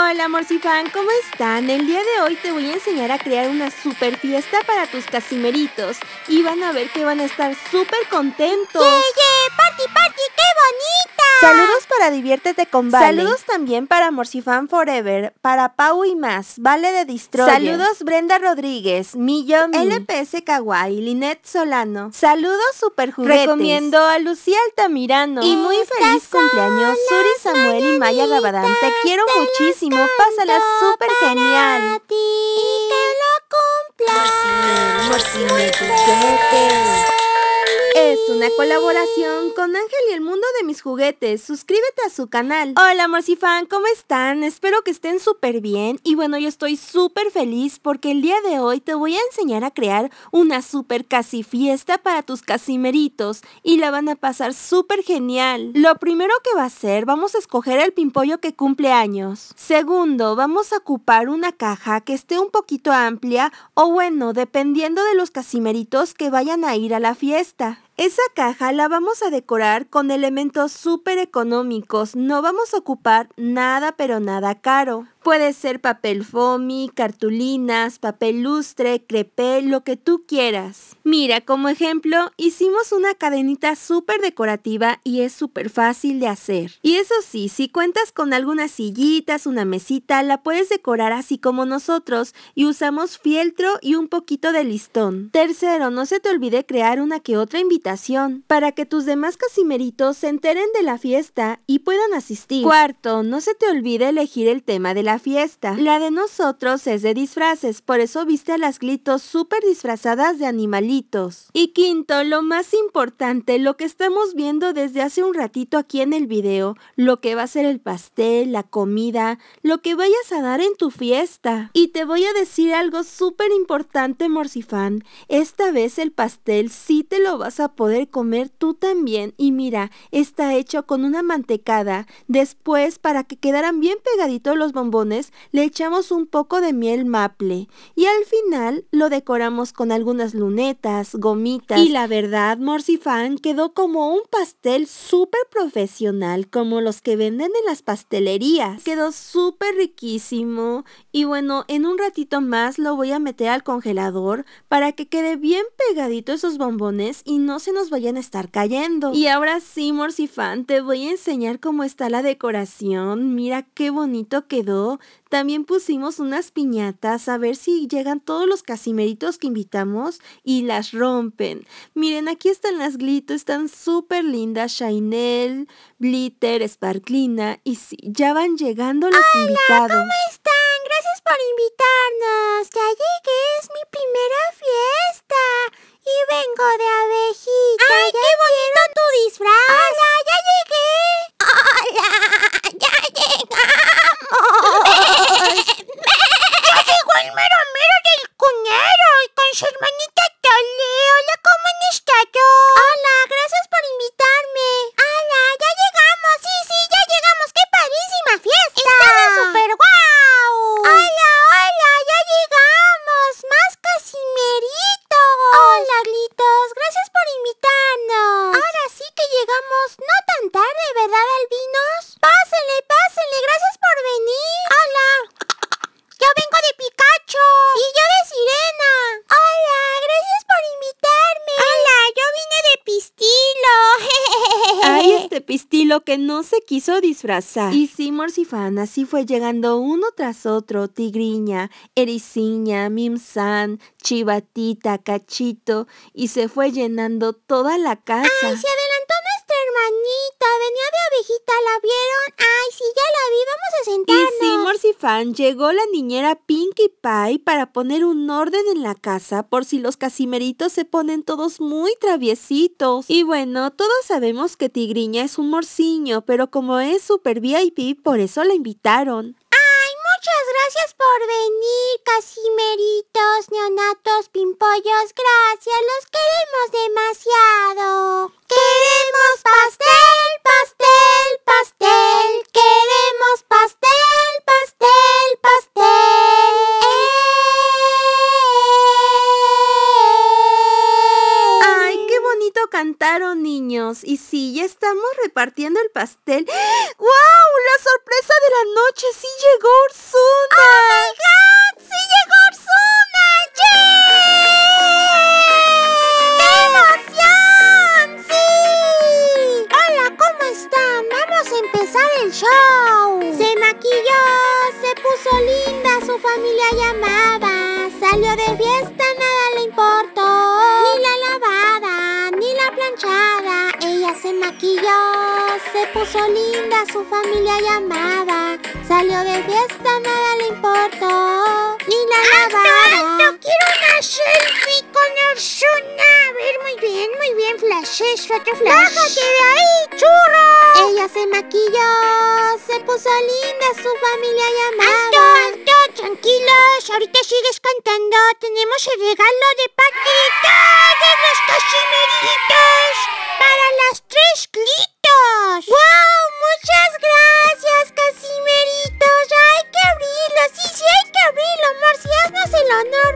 Hola Morcifan, ¿cómo están? El día de hoy te voy a enseñar a crear una super fiesta para tus casimeritos y van a ver que van a estar súper contentos. ¡Yeah, yeah! ¡Party, party! ¡Qué bonita! Saludos para Diviértete con Vale. Saludos también para Morcifan Forever, para Pau y más, Vale de distro. Saludos Brenda Rodríguez, Millón. LPS Kawaii, Linette Solano. Saludos Super Juguetes. Recomiendo a Lucía Altamirano. Y muy feliz cumpleaños Suri Samuel y Maya Gabadán. Te quiero muchísimo. Pásala súper genial. Ti. Y que lo si Morcine, me juguetes colaboración con Ángel y el mundo de mis juguetes. Suscríbete a su canal. Hola, Morcifan, ¿cómo están? Espero que estén súper bien. Y bueno, yo estoy súper feliz porque el día de hoy te voy a enseñar a crear una súper casi fiesta para tus casimeritos y la van a pasar súper genial. Lo primero que va a hacer, vamos a escoger el pimpollo que cumple años. Segundo, vamos a ocupar una caja que esté un poquito amplia o bueno, dependiendo de los casimeritos que vayan a ir a la fiesta. Esa caja la vamos a decorar con elementos súper económicos, no vamos a ocupar nada pero nada caro. Puede ser papel foamy, cartulinas, papel lustre, crepé, lo que tú quieras. Mira, como ejemplo, hicimos una cadenita súper decorativa y es súper fácil de hacer. Y eso sí, si cuentas con algunas sillitas, una mesita, la puedes decorar así como nosotros y usamos fieltro y un poquito de listón. Tercero, no se te olvide crear una que otra invitación para que tus demás casimeritos se enteren de la fiesta y puedan asistir. Cuarto, no se te olvide elegir el tema de la fiesta. La de nosotros es de disfraces, por eso viste a las glitos súper disfrazadas de animalitos. Y quinto, lo más importante, lo que estamos viendo desde hace un ratito aquí en el video, lo que va a ser el pastel, la comida, lo que vayas a dar en tu fiesta. Y te voy a decir algo súper importante, Morsifan. Esta vez el pastel sí te lo vas a poder comer tú también. Y mira, está hecho con una mantecada. Después, para que quedaran bien pegaditos los bombones, le echamos un poco de miel maple y al final lo decoramos con algunas lunetas, gomitas. Y la verdad, Morsifan, quedó como un pastel súper profesional, como los que venden en las pastelerías. Quedó súper riquísimo y bueno, en un ratito más lo voy a meter al congelador para que quede bien pegadito esos bombones y no se nos vayan a estar cayendo. Y ahora sí, Morsifan, te voy a enseñar cómo está la decoración. Mira qué bonito quedó también pusimos unas piñatas a ver si llegan todos los casimeritos que invitamos y las rompen. Miren, aquí están las Glito, están súper lindas, Chanel, Glitter, Sparklina y sí, ya van llegando los Hola, ¿Cómo están? Gracias por invitarnos. Ya llegué, es mi primera fiesta y vengo de pistilo que no se quiso disfrazar. Y sí, Morsifan, así fue llegando uno tras otro, Tigriña, Ericiña, Mimsan, Chivatita, Cachito, y se fue llenando toda la casa. ¡Ay, se adelantó llegó la niñera Pinkie Pie para poner un orden en la casa por si los casimeritos se ponen todos muy traviesitos. Y bueno, todos sabemos que Tigriña es un morciño, pero como es super VIP, por eso la invitaron. ¡Ay, muchas gracias por venir, casimeritos, neonatos, pimpollos! ¡Gracias, los queremos demasiado! ¡Queremos pastel, pastel, pastel! Y sí, ya estamos repartiendo el pastel. ¡Wow! ¡La sorpresa de la noche! ¡Sí llegó Ursuna! ¡Oh, my God! ¡Sí llegó Ursuna! ¡Yay! ¡Sí! Hola, ¿cómo están? Vamos a empezar el show. Se maquilló, se puso linda, su familia llamaba. Salió de fiesta se puso linda su familia llamada. Salió de fiesta, nada le importó, ni la ¡Ah, lavaba. ¡Alto, ¡Alto, quiero una selfie con Arsuna! A ver, muy bien, muy bien, flashes, otro flash. ¡Bájate de ahí, churro! Ella se maquilló, se puso linda su familia llamada. ¡Alto, alto! Tranquilos, ahorita sigues cantando. Tenemos el regalo de Paquita, de los ¡Guau! ¡Wow! ¡Muchas gracias, Casimeritos! ¡Ya hay que abrirlo! ¡Sí, sí hay que abrirlo, ¡Marcias, no se lo no!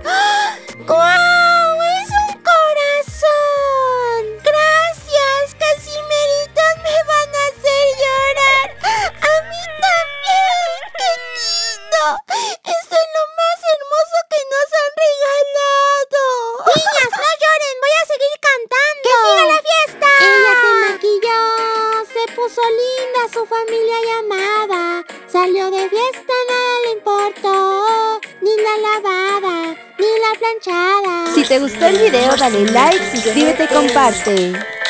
familia llamada. Salió de fiesta, nada le importó. Ni la lavada, ni la planchada. Si te gustó el video, dale like, suscríbete y comparte.